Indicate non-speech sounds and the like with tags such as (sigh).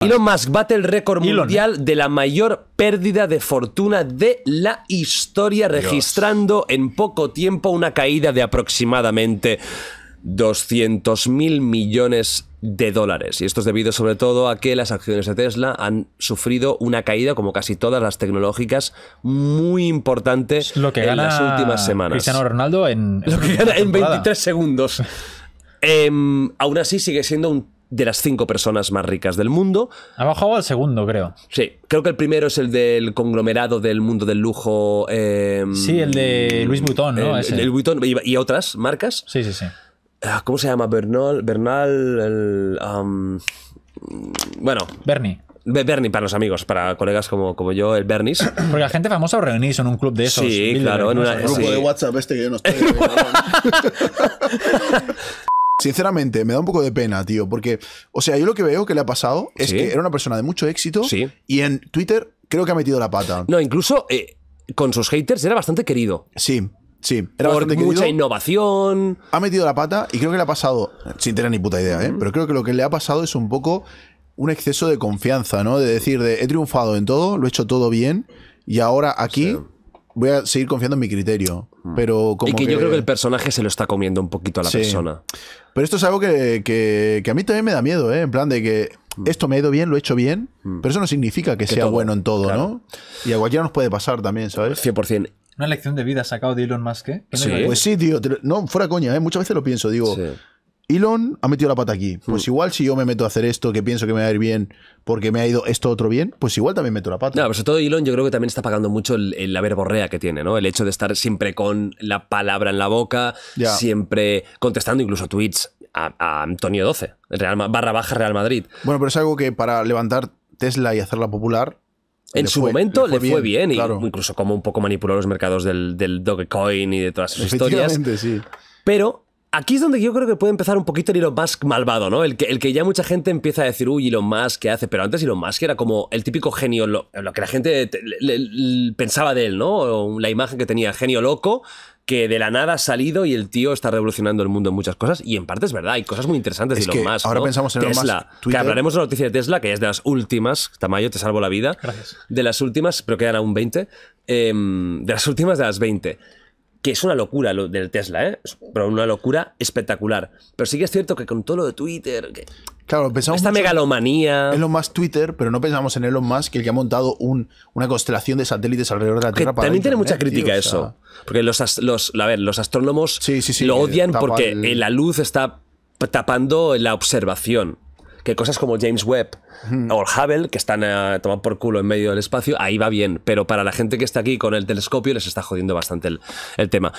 Elon Musk bate el récord mundial de la mayor pérdida de fortuna de la historia, registrando en poco tiempo una caída de aproximadamente 200 mil millones de dólares. Y esto es debido sobre todo a que las acciones de Tesla han sufrido una caída, como casi todas las tecnológicas, muy importante en las últimas semanas. Cristiano Ronaldo en, en 23 segundos. (laughs) Em, aún así sigue siendo un de las cinco personas más ricas del mundo. Ha bajado al segundo, creo. Sí, creo que el primero es el del conglomerado del mundo del lujo. Em, sí, el de Luis Vuitton, ¿no? El, el y, otras marcas. Sí, sí, sí. Ah, ¿Cómo se llama? Bernal. Bernal. bueno. Bernie. Bernie, para los amigos, para colegas como, como yo, el Bernis. (clears throat) Porque la gente famosa os reunís en un club de esos. Sí, claro. En un grupo de WhatsApp este que yo (laughs) no estoy. (laughs) Sinceramente, me da un poco de pena, tío, porque, o sea, yo lo que veo que le ha pasado es que era una persona de mucho éxito sí. y en Twitter creo que ha metido la pata. No, incluso eh, con sus haters era bastante querido. Sí. Sí, era Por mucha innovación. Ha metido la pata y creo que le ha pasado, sin tener ni puta idea, ¿eh? pero creo que lo que le ha pasado es un poco un exceso de confianza, ¿no? De decir, de, he triunfado en todo, lo he hecho todo bien y ahora aquí voy a seguir confiando en mi criterio. Pero como y que, yo creo que el personaje se lo está comiendo un poquito a la sí. persona. Pero esto es algo que, a mí también me da miedo, ¿eh? En plan de que mm. esto me ha ido bien, lo he hecho bien, mm. pero eso no significa que, sea bueno en todo, ¿no? Y a cualquiera nos puede pasar también, ¿sabes? 100%. Una lección de vida sacado de Elon Musk, ¿eh? Pues sí, tío. no, fuera coña, ¿eh? Muchas veces lo pienso, digo. Elon ha metido la pata aquí. Pues mm. igual si yo me meto a hacer esto que pienso que me va a ir bien porque me ha ido esto otro bien, pues igual también meto la pata. No, pero sobre todo Elon yo creo que también está pagando mucho el, la verborrea que tiene, ¿no? El hecho de estar siempre con la palabra en la boca, siempre contestando incluso tweets a, Antonio 12, Real, barra baja Real Madrid. Bueno, pero es algo que para levantar Tesla y hacerla popular en su momento le fue, bien, y incluso como un poco manipuló los mercados del, Dogecoin y de todas sus historias. Sí. Pero Aquí es donde yo creo que puede empezar un poquito el Elon Musk malvado, ¿no? El que, el que ya mucha gente empieza a decir, uy, Elon Musk, ¿qué hace? Pero antes Elon Musk era como el típico genio, lo, que la gente pensaba de él, ¿no? La imagen que tenía, genio loco, que de la nada ha salido y el tío está revolucionando el mundo en muchas cosas. Y en parte es verdad, hay cosas muy interesantes de Elon Musk. Ahora pensamos en Elon Musk, Tesla, Que hablaremos de la noticia de Tesla, que es de las últimas. Tamayo, te salvo la vida. Gracias. De las últimas, pero quedan aún 20. Em, de las últimas de las 20 que es una locura lo del Tesla, ¿eh? pero una locura espectacular. Pero sí que es cierto que con todo lo de Twitter, que claro, pensamos esta megalomanía... lo más Twitter, pero no pensamos en Elon Musk, el que ha montado un, una constelación de satélites alrededor de la Tierra. también tiene mucha crítica eso, porque los, los, los astrónomos lo odian porque la luz está tapando la observación que cosas como James Webb o Hubble, que están eh, tomando por culo en medio del espacio, ahí va bien, pero para la gente que está aquí con el telescopio les está jodiendo bastante el tema.